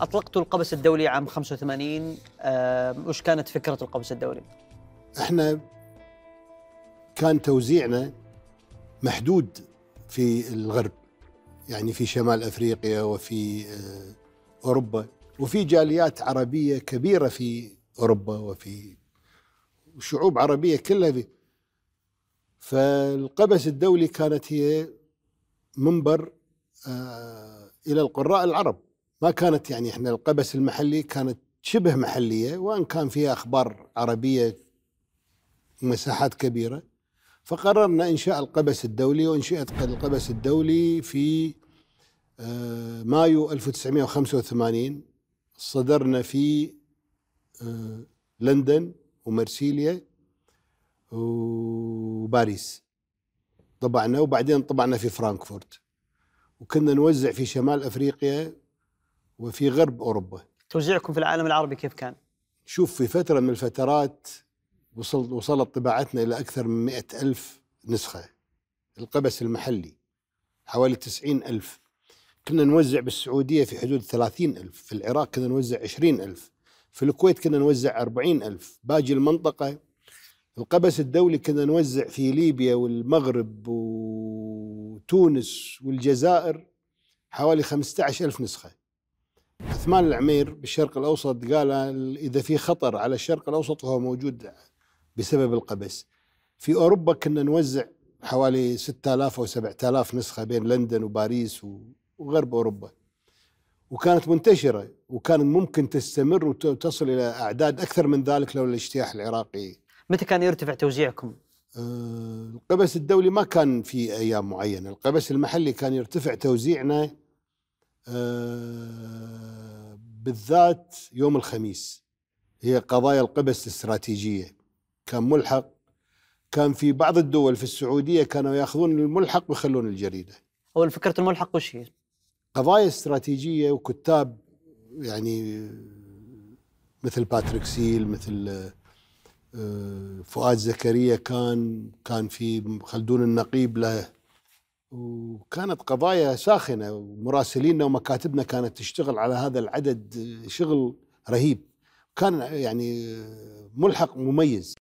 أطلقت القبس الدولي عام 85 وش كانت فكرة القبس الدولي؟ احنا كان توزيعنا محدود في الغرب يعني في شمال أفريقيا وفي آه، أوروبا وفي جاليات عربية كبيرة في أوروبا وفي شعوب عربية كلها في فالقبس الدولي كانت هي منبر آه، إلى القراء العرب ما كانت يعني احنا القبس المحلي كانت شبه محليه وان كان فيها اخبار عربيه مساحات كبيره فقررنا انشاء القبس الدولي وانشئت القبس الدولي في آه، مايو 1985 صدرنا في آه، لندن ومرسيليا وباريس طبعنا وبعدين طبعنا في فرانكفورت وكنا نوزع في شمال افريقيا وفي غرب أوروبا توزيعكم في العالم العربي كيف كان؟ شوف في فترة من الفترات وصلت وصلت طباعتنا إلى أكثر من مئة ألف نسخة القبس المحلي حوالي تسعين ألف كنا نوزع بالسعودية في حدود ثلاثين ألف في العراق كنا نوزع عشرين ألف في الكويت كنا نوزع أربعين ألف باقي المنطقة القبس الدولي كنا نوزع في ليبيا والمغرب وتونس والجزائر حوالي خمسة ألف نسخة عثمان العمير بالشرق الاوسط قال اذا في خطر على الشرق الاوسط فهو موجود بسبب القبس في اوروبا كنا نوزع حوالي 6000 او 7000 نسخه بين لندن وباريس وغرب اوروبا وكانت منتشره وكان ممكن تستمر وتصل الى اعداد اكثر من ذلك لولا الاجتياح العراقي متى كان يرتفع توزيعكم؟ أه، القبس الدولي ما كان في ايام معينه، القبس المحلي كان يرتفع توزيعنا أه، بالذات يوم الخميس هي قضايا القبس الاستراتيجية كان ملحق كان في بعض الدول في السعودية كانوا يأخذون الملحق ويخلون الجريدة أول فكرة الملحق وش هي؟ قضايا استراتيجية وكتاب يعني مثل باتريك سيل مثل آه، فؤاد زكريا كان كان في خلدون النقيب له وكانت قضايا ساخنه ومراسلينا ومكاتبنا كانت تشتغل على هذا العدد شغل رهيب كان يعني ملحق مميز